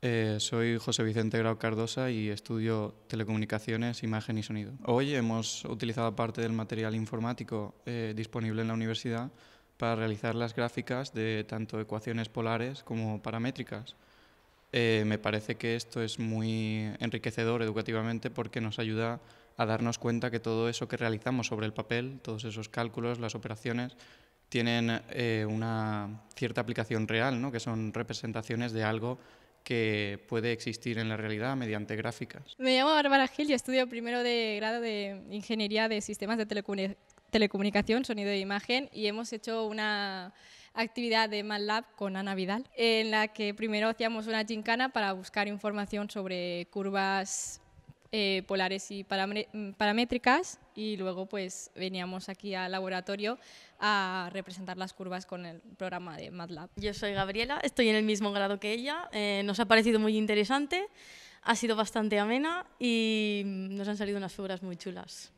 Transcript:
Eh, soy José Vicente Grau Cardosa y estudio telecomunicaciones, imagen y sonido. Hoy hemos utilizado parte del material informático eh, disponible en la universidad para realizar las gráficas de tanto ecuaciones polares como paramétricas. Eh, me parece que esto es muy enriquecedor educativamente porque nos ayuda a darnos cuenta que todo eso que realizamos sobre el papel, todos esos cálculos, las operaciones, tienen una cierta aplicación real, ¿no? que son representaciones de algo que puede existir en la realidad mediante gráficas. Me llamo Bárbara Gil y estudio primero de grado de Ingeniería de Sistemas de Telecomunicación sonido e imagen y hemos hecho una actividad de MATLAB con Ana Vidal, en la que primero hacíamos una gincana para buscar información sobre curvas eh, polares y mm, paramétricas y luego pues veníamos aquí al laboratorio a representar las curvas con el programa de MATLAB. Yo soy Gabriela, estoy en el mismo grado que ella, eh, nos ha parecido muy interesante, ha sido bastante amena y nos han salido unas figuras muy chulas.